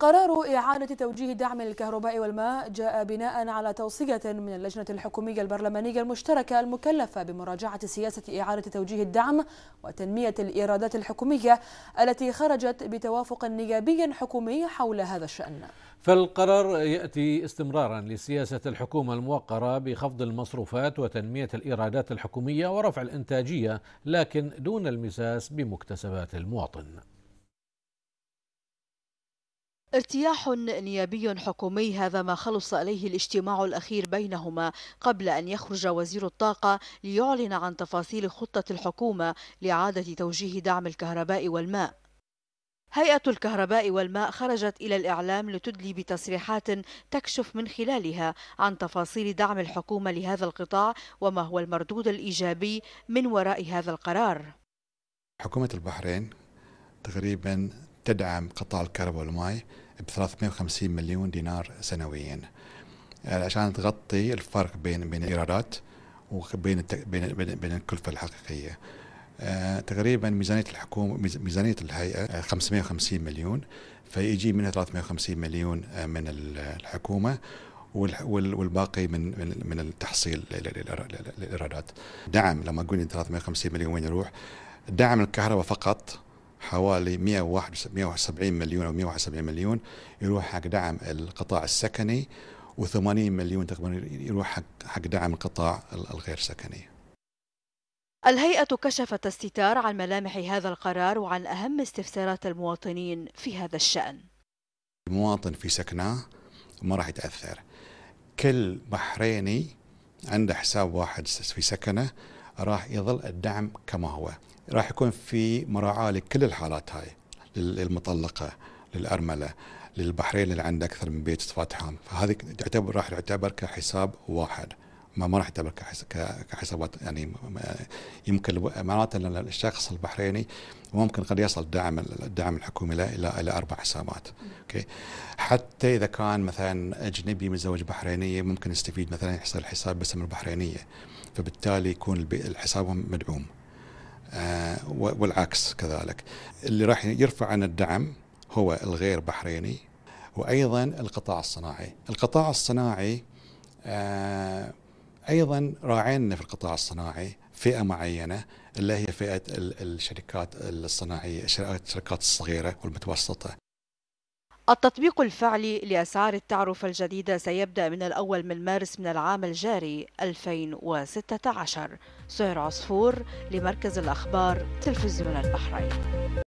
قرار إعادة توجيه دعم الكهرباء والماء جاء بناء على توصية من اللجنة الحكومية البرلمانية المشتركة المكلفة بمراجعة سياسة إعادة توجيه الدعم وتنمية الإيرادات الحكومية التي خرجت بتوافق نيابي حكومي حول هذا الشأن فالقرار يأتي استمرارا لسياسة الحكومة الموقرة بخفض المصروفات وتنمية الإيرادات الحكومية ورفع الإنتاجية لكن دون المساس بمكتسبات المواطن ارتياح نيابي حكومي هذا ما خلص إليه الاجتماع الأخير بينهما قبل أن يخرج وزير الطاقة ليعلن عن تفاصيل خطة الحكومة لإعادة توجيه دعم الكهرباء والماء هيئة الكهرباء والماء خرجت إلى الإعلام لتدلي بتصريحات تكشف من خلالها عن تفاصيل دعم الحكومة لهذا القطاع وما هو المردود الإيجابي من وراء هذا القرار حكومة البحرين تقريبا تدعم قطاع الكهرباء والماء ب 350 مليون دينار سنويا آه، عشان تغطي الفرق بين بين الايرادات وبين بين بين الكلفه الحقيقيه آه، تقريبا ميزانيه الحكومه ميزانيه الهيئه 550 آه، مليون فيجي منها 350 مليون من الحكومه والباقي من من من التحصيل للايرادات دعم لما اقول 350 مليون وين يروح دعم الكهرباء فقط حوالي 171 مليون او 171 مليون يروح حق دعم القطاع السكني و80 مليون تقريبا يروح حق حق دعم القطاع الغير سكني. الهيئة كشفت الستار عن ملامح هذا القرار وعن أهم استفسارات المواطنين في هذا الشأن. المواطن في سكناه ما راح يتأثر. كل بحريني عنده حساب واحد في سكنه راح يظل الدعم كما هو. راح يكون في مراعاه لكل الحالات هاي للمطلقه للارمله للبحرين اللي عنده اكثر من بيت فاتحان فهذه تعتبر راح تعتبر كحساب واحد ما ما راح يعتبر كحسابات يعني يمكن معناته الشخص البحريني ممكن قد يصل الدعم الدعم الحكومي له الى الى اربع حسابات اوكي حتى اذا كان مثلا اجنبي متزوج بحرينيه ممكن يستفيد مثلا يحصل حساب باسم البحرينيه فبالتالي يكون الحساب مدعوم آه، والعكس كذلك اللي راح يرفع عن الدعم هو الغير بحريني وأيضا القطاع الصناعي القطاع الصناعي آه، أيضا راعينا في القطاع الصناعي فئة معينة اللي هي فئة الشركات الصناعية الشركات الصغيرة والمتوسطة التطبيق الفعلي لأسعار التعرفة الجديدة سيبدأ من الأول من مارس من العام الجاري 2016 سهر عصفور لمركز الأخبار تلفزيون البحرين